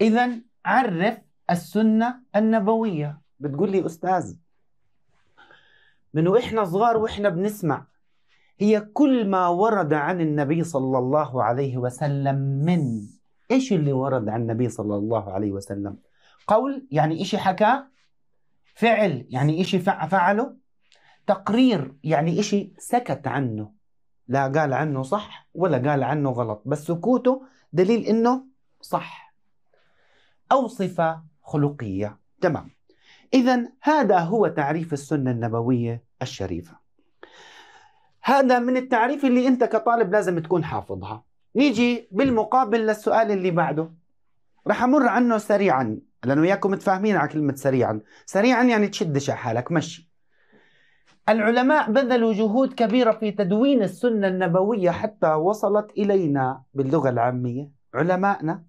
اذا عرف السنه النبويه بتقول لي استاذ من واحنا صغار واحنا بنسمع هي كل ما ورد عن النبي صلى الله عليه وسلم من ايش اللي ورد عن النبي صلى الله عليه وسلم قول يعني إشي حكاه فعل يعني إشي فعله تقرير يعني إشي سكت عنه لا قال عنه صح ولا قال عنه غلط بس سكوته دليل إنه صح أو صفة خلقية تمام إذا هذا هو تعريف السنة النبوية الشريفة هذا من التعريف اللي أنت كطالب لازم تكون حافظها نيجي بالمقابل للسؤال اللي بعده رح أمر عنه سريعا لأنه إياكم متفاهمين على كلمة سريعا سريعا يعني تشدش على حالك مشي العلماء بذلوا جهود كبيرة في تدوين السنة النبوية حتى وصلت إلينا باللغة العامية علمائنا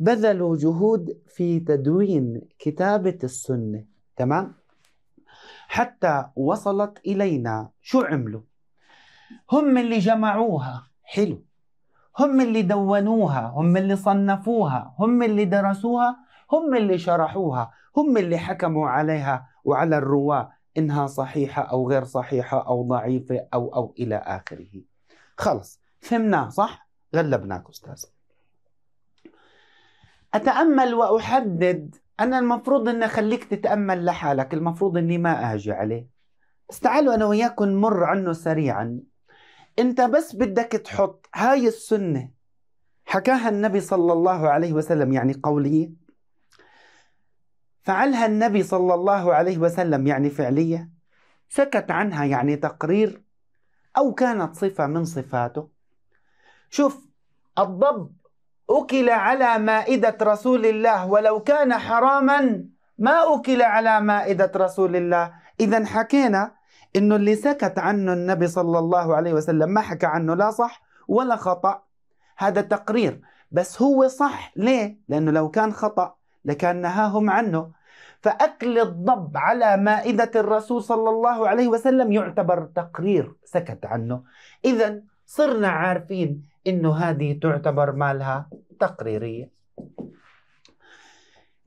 بذلوا جهود في تدوين كتابة السنة تمام حتى وصلت إلينا شو عملوا هم اللي جمعوها حلو هم اللي دونوها هم اللي صنفوها هم اللي درسوها هم اللي شرحوها هم اللي حكموا عليها وعلى الرواة إنها صحيحة أو غير صحيحة أو ضعيفة أو أو إلى آخره خلص فهمنا صح؟ غلبناك أستاذ أتأمل وأحدد أنا المفروض اني أخليك تتأمل لحالك المفروض أني ما أهجي عليه بس تعالوا أنا وياكم نمر عنه سريعا أنت بس بدك تحط هاي السنة حكاها النبي صلى الله عليه وسلم يعني قولية فعلها النبي صلى الله عليه وسلم يعني فعلية سكت عنها يعني تقرير أو كانت صفة من صفاته شوف الضب أكل على مائدة رسول الله ولو كان حراما ما أكل على مائدة رسول الله إذا حكينا إنه اللي سكت عنه النبي صلى الله عليه وسلم ما حكى عنه لا صح ولا خطأ هذا تقرير بس هو صح ليه؟ لأنه لو كان خطأ لكان نهاهم عنه فأكل الضب على مائدة الرسول صلى الله عليه وسلم يعتبر تقرير سكت عنه إذا صرنا عارفين انه هذه تعتبر مالها تقريرية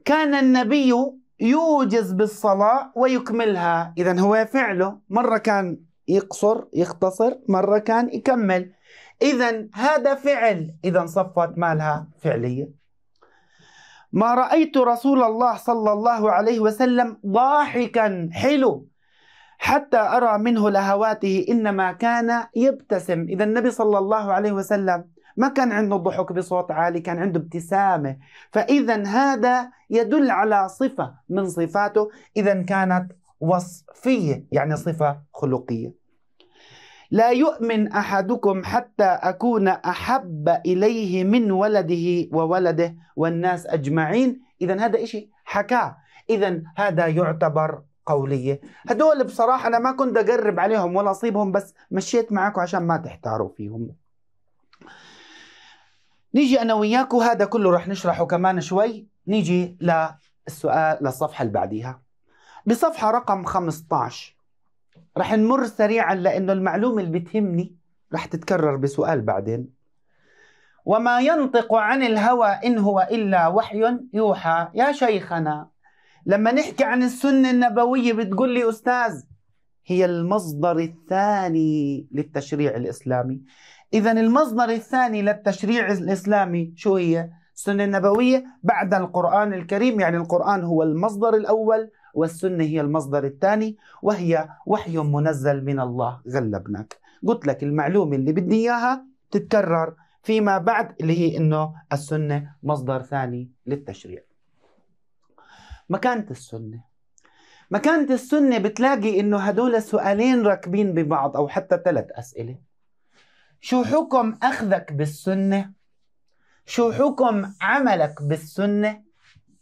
كان النبي يوجز بالصلاة ويكملها إذا هو فعله مرة كان يقصر يختصر مرة كان يكمل إذا هذا فعل إذا صفت مالها فعلية ما رأيت رسول الله صلى الله عليه وسلم ضاحكا حلو حتى أرى منه لهواته إنما كان يبتسم إذا النبي صلى الله عليه وسلم ما كان عنده ضحك بصوت عالي كان عنده ابتسامة فإذا هذا يدل على صفة من صفاته إذا كانت وصفية يعني صفة خلقية لا يؤمن أحدكم حتى أكون أحب إليه من ولده وولده والناس أجمعين إذا هذا إشي حكاه إذا هذا يعتبر قولية هدول بصراحة أنا ما كنت أقرب عليهم ولا أصيبهم بس مشيت معكم عشان ما تحتاروا فيهم نيجي انا وياك وهذا كله رح نشرحه كمان شوي نيجي للسؤال للصفحه اللي بعديها بصفحه رقم 15 رح نمر سريعا لانه المعلومه اللي بتهمني رح تتكرر بسؤال بعدين وما ينطق عن الهوى ان هو الا وحي يوحى يا شيخنا لما نحكي عن السنه النبويه بتقول لي استاذ هي المصدر الثاني للتشريع الاسلامي إذا المصدر الثاني للتشريع الإسلامي شو هي؟ السنة النبوية بعد القرآن الكريم يعني القرآن هو المصدر الأول والسنة هي المصدر الثاني وهي وحي منزل من الله غلبناك قلت لك المعلومة اللي بدي إياها تتكرر فيما بعد اللي هي إنه السنة مصدر ثاني للتشريع مكانة السنة مكانة السنة بتلاقي إنه هدول سؤالين راكبين ببعض أو حتى ثلاث أسئلة شو حكم أخذك بالسنة شو حكم عملك بالسنة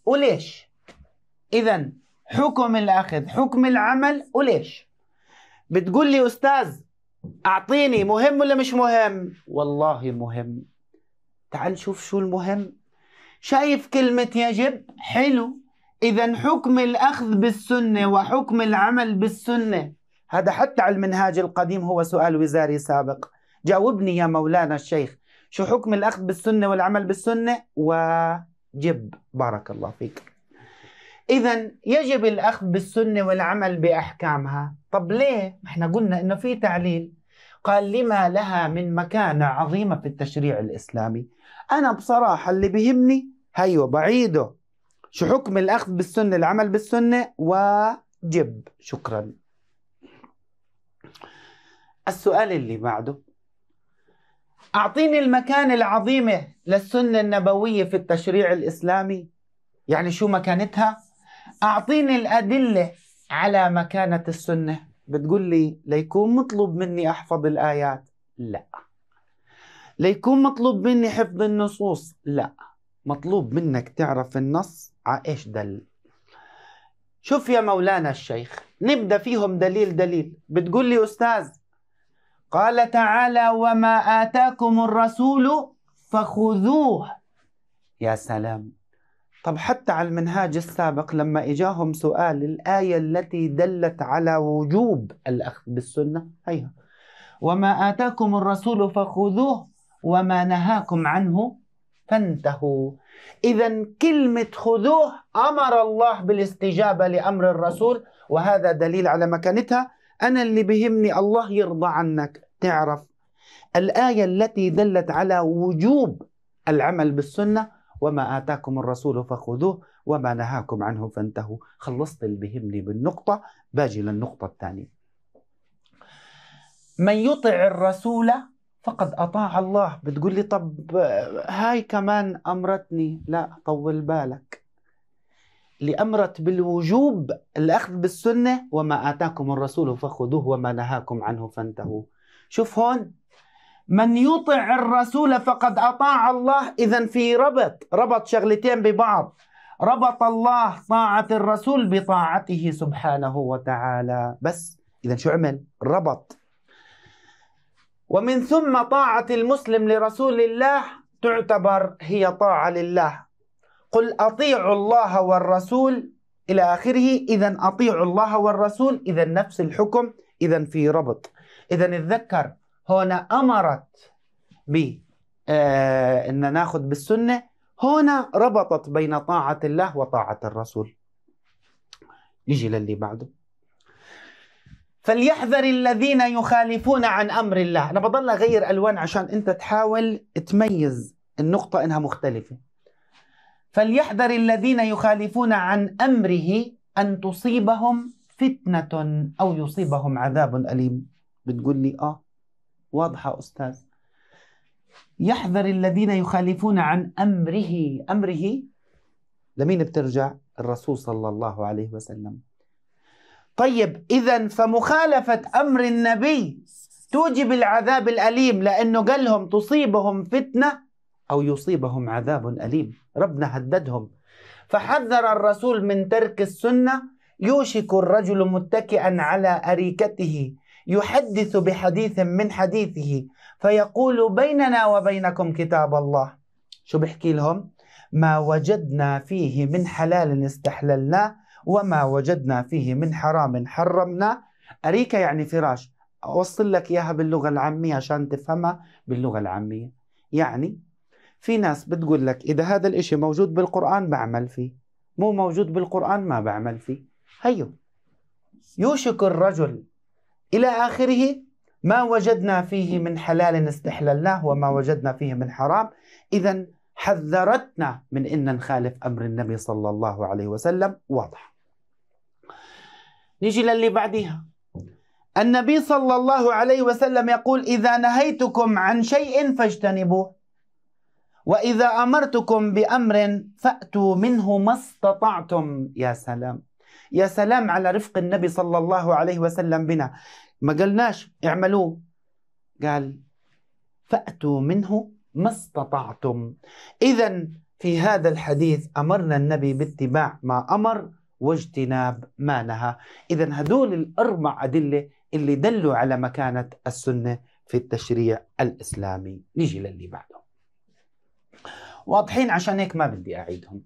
وليش إذا حكم الأخذ حكم العمل وليش بتقول لي أستاذ أعطيني مهم ولا مش مهم والله مهم تعال شوف شو المهم شايف كلمة يجب حلو إذا حكم الأخذ بالسنة وحكم العمل بالسنة هذا حتى على المنهاج القديم هو سؤال وزاري سابق جاوبني يا مولانا الشيخ شو حكم الأخذ بالسنة والعمل بالسنة واجب بارك الله فيك إذا يجب الأخذ بالسنة والعمل بأحكامها طب ليه؟ احنا قلنا إنه في تعليل قال لما لها من مكانة عظيمة في التشريع الإسلامي أنا بصراحة اللي بيهمني هيو بعيده شو حكم الأخذ بالسنة العمل بالسنة واجب شكرا السؤال اللي بعده أعطيني المكان العظيمة للسنة النبوية في التشريع الإسلامي يعني شو مكانتها أعطيني الأدلة على مكانة السنة بتقول لي ليكون مطلوب مني أحفظ الآيات لا ليكون مطلوب مني حفظ النصوص لا مطلوب منك تعرف النص ع إيش دل شوف يا مولانا الشيخ نبدأ فيهم دليل دليل بتقول لي أستاذ قال تعالى وما آتاكم الرسول فخذوه يا سلام طب حتى على المنهاج السابق لما إجاهم سؤال الآية التي دلت على وجوب الأخذ بالسنة هيها وما آتاكم الرسول فخذوه وما نهاكم عنه فانتهوا إذا كلمة خذوه أمر الله بالاستجابة لأمر الرسول وهذا دليل على مكانتها أنا اللي بيهمني الله يرضى عنك تعرف الآية التي دلت على وجوب العمل بالسنة وما آتاكم الرسول فخذوه وما نهاكم عنه فانتهوا خلصت اللي بيهمني بالنقطة باجي للنقطة الثانية من يطع الرسول فقد أطاع الله بتقول لي طب آه، هاي كمان أمرتني لا طول بالك لأمرت بالوجوب الأخذ بالسنة وما آتاكم الرسول فخذوه وما نهاكم عنه فانتهوا شوف هون من يطع الرسول فقد أطاع الله إذا في ربط ربط شغلتين ببعض ربط الله طاعة الرسول بطاعته سبحانه وتعالى بس إذا شو عمل ربط ومن ثم طاعة المسلم لرسول الله تعتبر هي طاعة لله قل أطيعوا الله والرسول إلى آخره إذا أطيعوا الله والرسول إذا نفس الحكم إذا في ربط إذا اتذكر هنا أمرت ب آه، إن ناخذ بالسنة هنا ربطت بين طاعة الله وطاعة الرسول نجي للي بعده فليحذر الذين يخالفون عن امر الله انا بضل اغير الوان عشان انت تحاول تميز النقطه انها مختلفه فليحذر الذين يخالفون عن امره ان تصيبهم فتنه او يصيبهم عذاب اليم بتقول لي اه واضحه استاذ يحذر الذين يخالفون عن امره امره لمين بترجع الرسول صلى الله عليه وسلم طيب اذا فمخالفه امر النبي توجب العذاب الاليم لانه قال لهم تصيبهم فتنه أو يصيبهم عذاب أليم ربنا هددهم فحذر الرسول من ترك السنة يوشك الرجل متكئا على أريكته يحدث بحديث من حديثه فيقول بيننا وبينكم كتاب الله شو بحكي لهم ما وجدنا فيه من حلال استحللناه وما وجدنا فيه من حرام حرمناه أريكة يعني فراش أوصل لك إياها باللغة العامية عشان تفهمها باللغة العامية يعني في ناس بتقول لك إذا هذا الإشي موجود بالقرآن بعمل فيه مو موجود بالقرآن ما بعمل فيه هيو يوشك الرجل إلى آخره ما وجدنا فيه من حلال استحللناه وما وجدنا فيه من حرام إذا حذرتنا من أن نخالف أمر النبي صلى الله عليه وسلم واضح نيجي للي بعدها النبي صلى الله عليه وسلم يقول إذا نهيتكم عن شيء فاجتنبوه وإذا أمرتكم بأمر فأتوا منه ما استطعتم يا سلام يا سلام على رفق النبي صلى الله عليه وسلم بنا ما قلناش اعملوه قال فأتوا منه ما استطعتم إذا في هذا الحديث أمرنا النبي باتباع ما أمر واجتناب ما نهى إذا هدول الأربع أدلة اللي دلوا على مكانة السنة في التشريع الإسلامي نيجي للي بعده واضحين عشان هيك ما بدي أعيدهم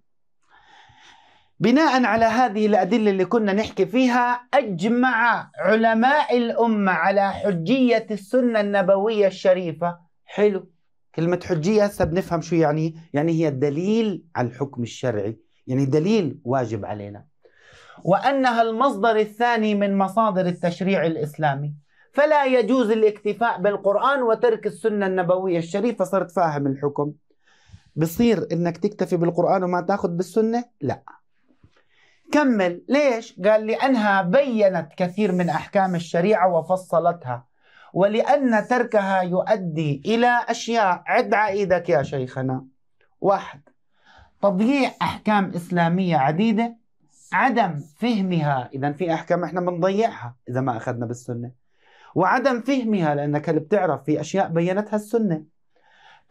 بناء على هذه الأدلة اللي كنا نحكي فيها أجمع علماء الأمة على حجية السنة النبوية الشريفة حلو كلمة حجية هسه بنفهم شو يعني يعني هي الدليل على الحكم الشرعي يعني دليل واجب علينا وأنها المصدر الثاني من مصادر التشريع الإسلامي فلا يجوز الاكتفاء بالقرآن وترك السنة النبوية الشريفة صرت فاهم الحكم بصير انك تكتفي بالقران وما تاخذ بالسنه لا كمل ليش قال لانها بينت كثير من احكام الشريعه وفصلتها ولان تركها يؤدي الى اشياء عد عائدك يا شيخنا واحد تضييع احكام اسلاميه عديده عدم فهمها اذا في احكام احنا بنضيعها اذا ما اخذنا بالسنه وعدم فهمها لانك اللي بتعرف في اشياء بينتها السنه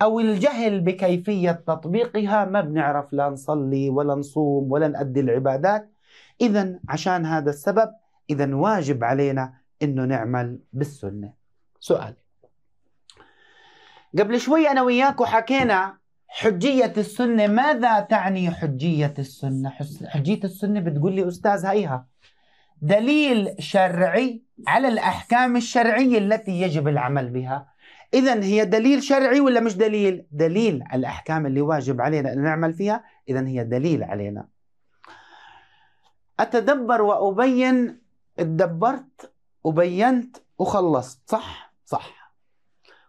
او الجهل بكيفيه تطبيقها ما بنعرف لا نصلي ولا نصوم ولا نأدي العبادات اذا عشان هذا السبب اذا واجب علينا انه نعمل بالسنه سؤال قبل شوي انا وياك حكينا حجيه السنه ماذا تعني حجيه السنه حجيه السنه بتقول لي استاذ هيها دليل شرعي على الاحكام الشرعيه التي يجب العمل بها اذا هي دليل شرعي ولا مش دليل دليل على الاحكام اللي واجب علينا ان نعمل فيها اذا هي دليل علينا اتدبر وابين اتدبرت وبينت وخلصت صح صح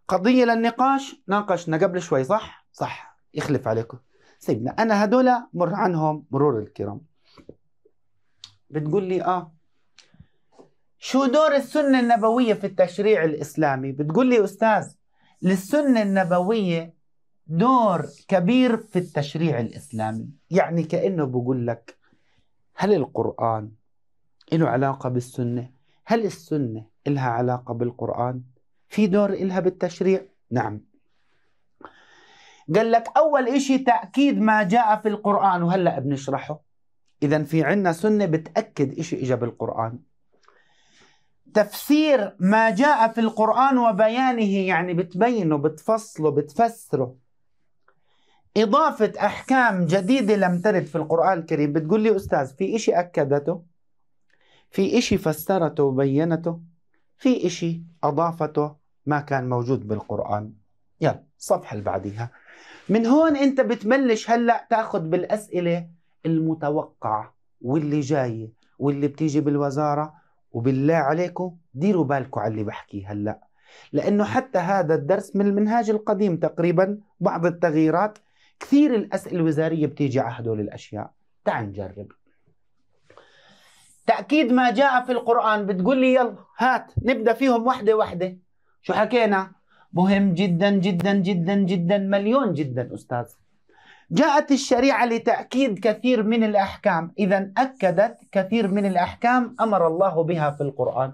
قضية للنقاش ناقشنا قبل شوي صح صح يخلف عليكم سيبنا انا هدول مر عنهم مرور الكرام بتقول لي اه شو دور السنة النبوية في التشريع الإسلامي بتقول لي أستاذ للسنة النبوية دور كبير في التشريع الإسلامي يعني كأنه بقول لك هل القرآن له علاقة بالسنة هل السنة لها علاقة بالقرآن في دور إلها بالتشريع نعم قال لك أول إشي تأكيد ما جاء في القرآن وهلأ بنشرحه إذا في عنا سنة بتأكد إشي إجا بالقرآن تفسير ما جاء في القرآن وبيانه يعني بتبينه بتفصله بتفسره إضافة أحكام جديدة لم ترد في القرآن الكريم بتقول لي أستاذ في إشي أكدته في إشي فسرته وبينته في إشي أضافته ما كان موجود بالقرآن يلا الصفحة اللي بعديها من هون أنت بتبلش هلأ تأخذ بالأسئلة المتوقعة واللي جاية واللي بتيجي بالوزارة وبالله عليكم ديروا بالكم على اللي بحكيه هلا لانه حتى هذا الدرس من المنهاج القديم تقريبا بعض التغييرات كثير الاسئله الوزاريه بتيجي على هدول الاشياء تعال نجرب تاكيد ما جاء في القران بتقول لي يلا هات نبدا فيهم وحده وحده شو حكينا مهم جدا جدا جدا جدا مليون جدا استاذ جاءت الشريعة لتأكيد كثير من الأحكام إذا أكدت كثير من الأحكام أمر الله بها في القرآن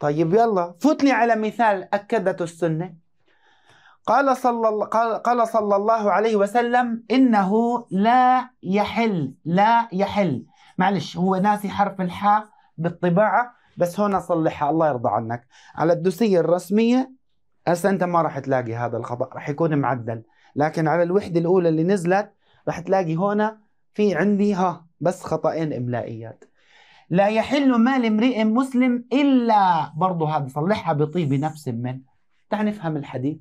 طيب يلا فتني على مثال أكدت السنة قال صلى الله قال صلى الله عليه وسلم إنه لا يحل لا يحل معلش هو ناسي حرف الحاء بالطباعة بس هون صلحها الله يرضى عنك على الدوسية الرسمية هسه أنت ما راح تلاقي هذا الخطأ راح يكون معدل لكن على الوحده الاولى اللي نزلت رح تلاقي هون في عندي ها بس خطأين املائيات لا يحل مال امرئ مسلم الا برضه هذا صلحها بطيب نفس من تعال نفهم الحديث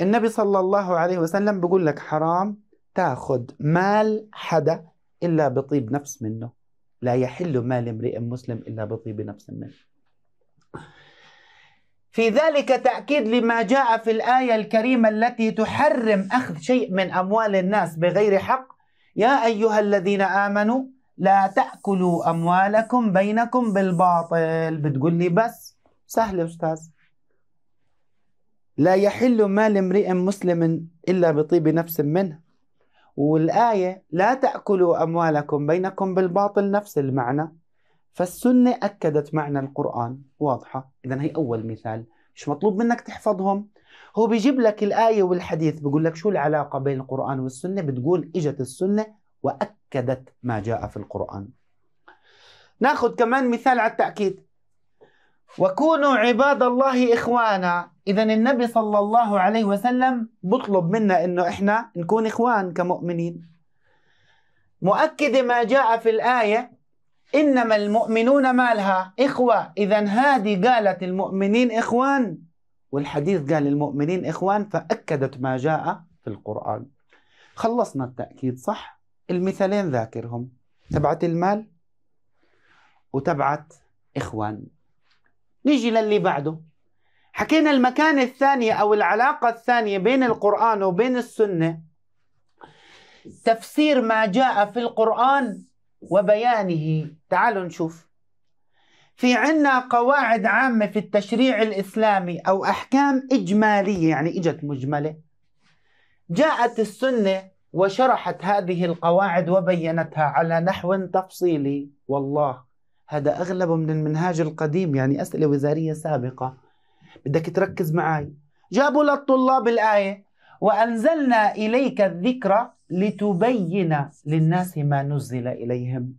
النبي صلى الله عليه وسلم بيقول لك حرام تاخذ مال حدا الا بطيب نفس منه لا يحل مال امرئ مسلم الا بطيب نفس منه في ذلك تأكيد لما جاء في الآية الكريمة التي تحرم أخذ شيء من أموال الناس بغير حق يا أيها الذين آمنوا لا تأكلوا أموالكم بينكم بالباطل بتقول لي بس سهل أستاذ لا يحل مال امرئ مسلم إلا بطيب نفس منه والآية لا تأكلوا أموالكم بينكم بالباطل نفس المعنى فالسنة أكدت معنى القرآن واضحة إذا هي أول مثال مش مطلوب منك تحفظهم هو بيجيب لك الآية والحديث بيقول لك شو العلاقة بين القرآن والسنة بتقول إجت السنة وأكدت ما جاء في القرآن ناخذ كمان مثال على التأكيد وكونوا عباد الله إخوانا إذا النبي صلى الله عليه وسلم بطلب منا إنه إحنا نكون إخوان كمؤمنين مؤكد ما جاء في الآية إنما المؤمنون مالها إخوة إذا هذه قالت المؤمنين إخوان والحديث قال المؤمنين إخوان فأكدت ما جاء في القرآن خلصنا التأكيد صح المثالين ذاكرهم تبعت المال وتبعت إخوان نيجي للي بعده حكينا المكان الثاني أو العلاقة الثانية بين القرآن وبين السنة تفسير ما جاء في القرآن وبيانه تعالوا نشوف في عنا قواعد عامة في التشريع الإسلامي أو أحكام إجمالية يعني إجت مجملة جاءت السنة وشرحت هذه القواعد وبينتها على نحو تفصيلي والله هذا أغلب من المنهاج القديم يعني أسئلة وزارية سابقة بدك تركز معي جابوا للطلاب الآية وأنزلنا إليك الذكر لتبين للناس ما نزل إليهم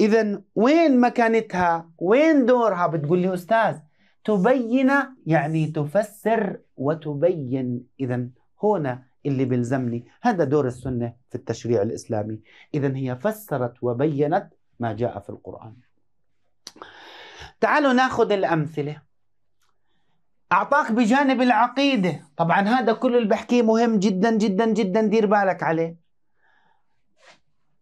اذا وين مكانتها وين دورها بتقول لي استاذ تبين يعني تفسر وتبين اذا هنا اللي بيلزمني هذا دور السنه في التشريع الاسلامي اذا هي فسرت وبينت ما جاء في القران تعالوا ناخذ الامثله اعطاك بجانب العقيده طبعا هذا كله اللي بحكيه مهم جدا جدا جدا دير بالك عليه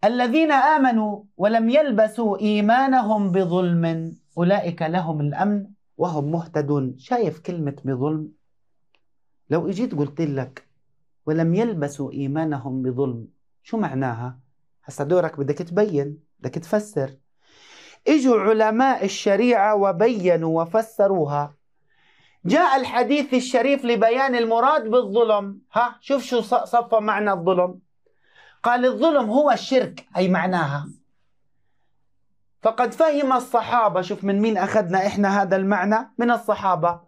الذين آمنوا ولم يلبسوا إيمانهم بظلم أولئك لهم الأمن وهم مهتدون شايف كلمة بظلم لو إجيت قلت لك ولم يلبسوا إيمانهم بظلم شو معناها هسا دورك بدك تبين بدك تفسر اجوا علماء الشريعة وبينوا وفسروها جاء الحديث الشريف لبيان المراد بالظلم ها شوف شو صفى معنى الظلم قال الظلم هو الشرك أي معناها فقد فهم الصحابة شوف من مين أخذنا إحنا هذا المعنى من الصحابة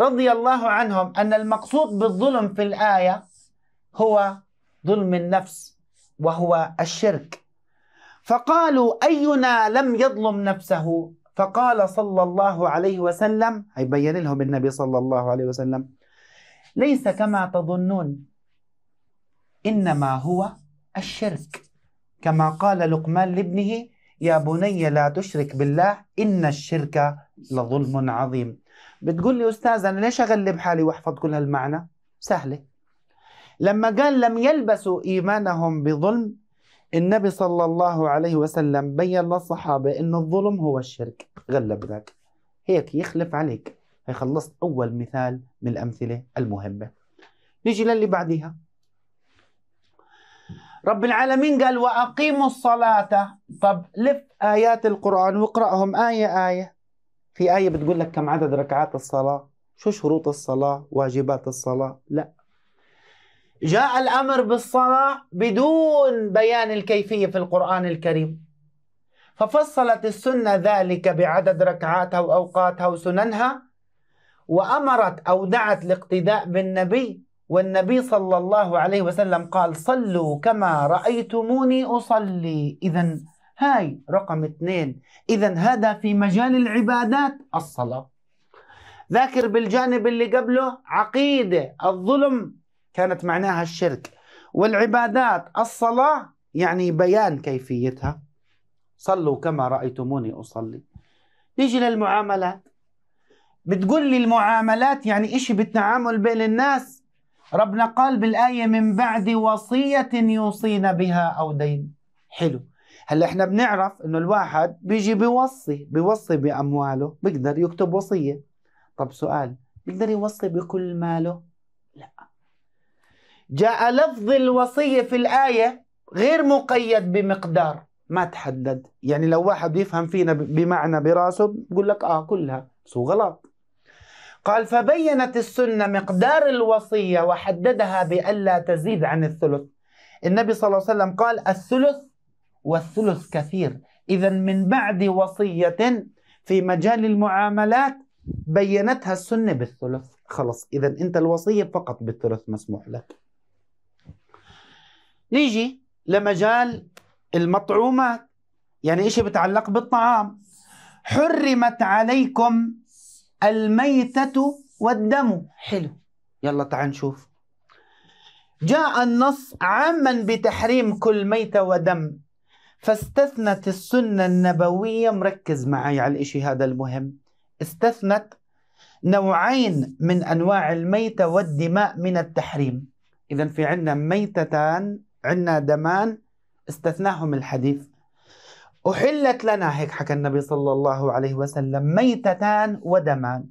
رضي الله عنهم أن المقصود بالظلم في الآية هو ظلم النفس وهو الشرك فقالوا أينا لم يظلم نفسه فقال صلى الله عليه وسلم أي بين لهم النبي صلى الله عليه وسلم ليس كما تظنون إنما هو الشرك كما قال لقمان لابنه يا بني لا تشرك بالله إن الشرك لظلم عظيم بتقول لي أستاذ أنا ليش أغلب حالي وأحفظ كل هالمعنى سهلة لما قال لم يلبسوا إيمانهم بظلم النبي صلى الله عليه وسلم بين للصحابة أن الظلم هو الشرك غلب ذاك هيك يخلف عليك هي خلصت أول مثال من الأمثلة المهمة نيجي للي بعديها رب العالمين قال وأقيموا الصلاة طب لف آيات القرآن واقرأهم آية آية في آية بتقول لك كم عدد ركعات الصلاة شو شروط الصلاة واجبات الصلاة لا جاء الأمر بالصلاة بدون بيان الكيفية في القرآن الكريم ففصلت السنة ذلك بعدد ركعاتها وأوقاتها وسننها وأمرت أو دعت الاقتداء بالنبي والنبي صلى الله عليه وسلم قال صلوا كما رأيتموني أصلي إذا هاي رقم اثنين إذا هذا في مجال العبادات الصلاة ذاكر بالجانب اللي قبله عقيدة الظلم كانت معناها الشرك والعبادات الصلاة يعني بيان كيفيتها صلوا كما رأيتموني أصلي نيجي للمعاملات بتقول لي المعاملات يعني إشي بالتعامل بين الناس ربنا قال بالآية من بعد وصية يوصينا بها أو دين حلو هلا احنا بنعرف انه الواحد بيجي بيوصي بيوصي بامواله بيقدر يكتب وصيه طب سؤال بيقدر يوصي بكل ماله لا جاء لفظ الوصيه في الايه غير مقيد بمقدار ما تحدد يعني لو واحد بيفهم فينا بمعنى براسه بقول لك اه كلها بس هو غلط قال فبينت السنة مقدار الوصية وحددها بألا تزيد عن الثلث النبي صلى الله عليه وسلم قال الثلث والثلث كثير إذا من بعد وصية في مجال المعاملات بينتها السنة بالثلث خلص إذا أنت الوصية فقط بالثلث مسموح لك نيجي لمجال المطعومات يعني إشي بتعلق بالطعام حرمت عليكم الميتة والدم حلو يلا تعال نشوف جاء النص عاما بتحريم كل ميتة ودم فاستثنت السنة النبوية مركز معي على الإشي هذا المهم استثنت نوعين من أنواع الميتة والدماء من التحريم إذا في عندنا ميتتان عندنا دمان استثناهم الحديث أحلت لنا هيك حكى النبي صلى الله عليه وسلم ميتتان ودمان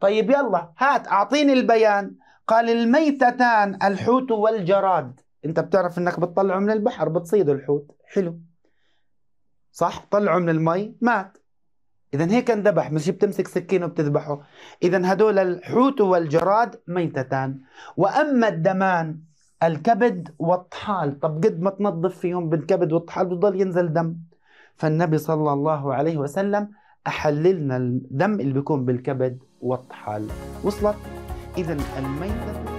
طيب يلا هات أعطيني البيان قال الميتتان الحوت والجراد أنت بتعرف أنك بتطلعه من البحر بتصيد الحوت حلو صح طلعه من المي مات إذا هيك انذبح مش بتمسك سكين وبتذبحه إذا هدول الحوت والجراد ميتتان وأما الدمان الكبد والطحال طب قد ما تنظف فيهم بالكبد والطحال بضل ينزل دم فالنبي صلى الله عليه وسلم أحللنا الدم اللي بيكون بالكبد والطحال وصلت إذا الميتة